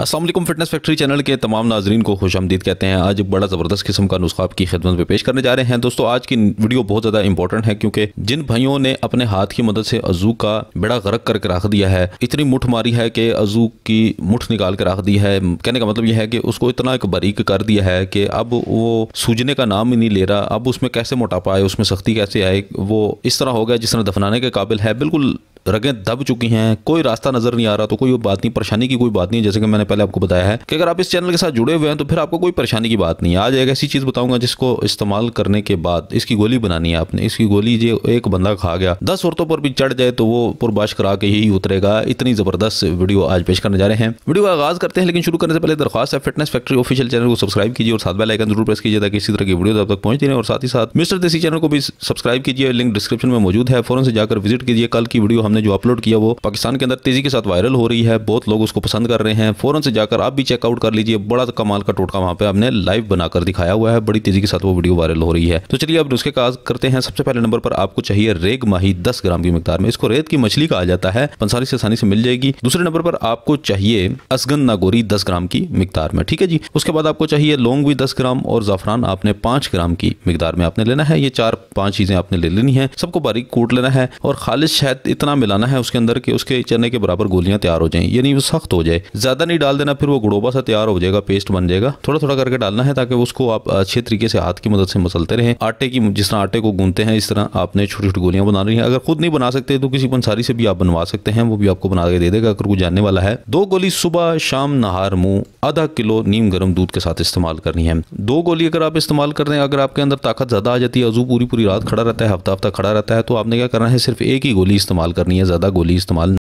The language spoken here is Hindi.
असलम फिटनेस फैक्ट्री चैनल के तमाम नाजरन को खुश आमदीद कहते हैं आज बड़ा ज़बरदस्त किस्म का नुस्खा आपकी खिदमत में पेश करने जा रहे हैं दोस्तों आज की वीडियो बहुत ज़्यादा इंपॉर्टेंट है क्योंकि जिन भाइयों ने अपने हाथ की मदद से अजू का बेड़ा गरक करके रख दिया है इतनी मुठ मारी है कि अजू की मुठ निकाल कर रख दी है कहने का मतलब यह है कि उसको इतना एक बारीक कर दिया है कि अब वो सूझने का नाम ही नहीं ले रहा अब उसमें कैसे मोटापा आए उसमें सख्ती कैसे आए वो इस तरह हो गया जिस तरह दफनाने के काबिल है बिल्कुल रगें दब चुकी हैं कोई रास्ता नज़र नहीं आ रहा तो कोई बात नहीं परेशानी की कोई बात नहीं जैसे कि मैंने पहले आपको बताया है कि अगर आप इस चैनल के साथ जुड़े हुए हैं तो फिर आपको कोई परेशानी की बात नहीं है आज एक ऐसी चीज़ बताऊंगा जिसको इस्तेमाल करने के बाद इसकी गोली बनानी है आपने इसकी गोली जो एक बंदा खा गया दस औरतों पर भी चढ़ जाए तो वो पुरबाश करा के ही उतरेगा इतनी ज़बरदस्त वीडियो आज पेश करने जा रहे हैं वीडियो का आगाज़ करते हैं लेकिन शुरू करने से पहले दरखास्त है फिटनेस फैक्ट्री ऑफिशियल चैनल को सब्सक्राइब कीजिए और साथ बेल आइकन जरूर प्रेस कीजिए ताकि इसी तरह की वीडियो तब तक पहुंचती रहे और साथ ही साथ मिस्टर देसी चैनल को भी सब्सक्राइब कीजिए लिंक डिस्क्रिप्शन में मौजूद है फोन से जाकर विजिट कीजिए कल की वीडियो हमने जो अपलोड किया वो पाकिस्तान के अंदर तेजी के साथ वायरल हो रही है बहुत लोग उसको पसंद कर रहे हैं फ़ौरन से जाकर आप भी चेकआउट कर लीजिए बड़ा कमाल का टोटका वहाँ पे हमने लाइव बनाकर दिखाया हुआ है बड़ी तेजी के साथ वो वीडियो वायरल हो रही है तो चलिए अब उसके काज करते हैं सबसे पहले नंबर पर आपको चाहिए रेग माही दस ग्राम की मकदार में इसको रेत की मछली कहा जाता है पंसारी से आसानी से मिल जाएगी दूसरे नंबर पर आपको चाहिए असगन नागोरी दस ग्राम की मकदार में ठीक है जी उसके बाद आपको चाहिए लोंग भी दस ग्राम और जाफरान आपने पांच ग्राम की मकदार में आपने लेना है ये चार पांच चीजें आपने ले लेनी है सबको बारीक कूट लेना है और खालिश शायद इतना मिलाना है उसके अंदर कि उसके चने के बराबर गोलियां तैयार हो जाएँ यानी वो सख्त हो जाए ज़्यादा नहीं डाल देना फिर वो गुड़ोबा सा तैयार हो जाएगा पेस्ट बन जाएगा थोड़ा थोड़ा करके डालना है ताकि उसको आप अच्छे तरीके से हाथ की मदद से मसलते रहे आटे की जिस तरह आटे को गूंदते हैं इस तरह आपने छोटी छोटी गोलियां बना रही है अगर खुद नहीं बना सकते तो किसी पंसारी से भी आप बनवा सकते हैं वो भी आपको बना के दे देगा अगर कोई जानने वाला है दो गोली सुबह शाम नहार मुंह आधा किलो नीम गर्म दूध के साथ इस्तेमाल करनी है दो गोली अगर आप इस्तेमाल कर रहे हैं अगर आपके अंदर ताकत ज़्यादा आ जाती है अजू पूरी पूरी रात खड़ा रहता है हफ्ता हफ्ता खड़ा रहता है तो आपने क्या करना है सिर्फ एक ही गोली इस्तेमाल करनी करनी है ज़्यादा गोली इस्तेमाल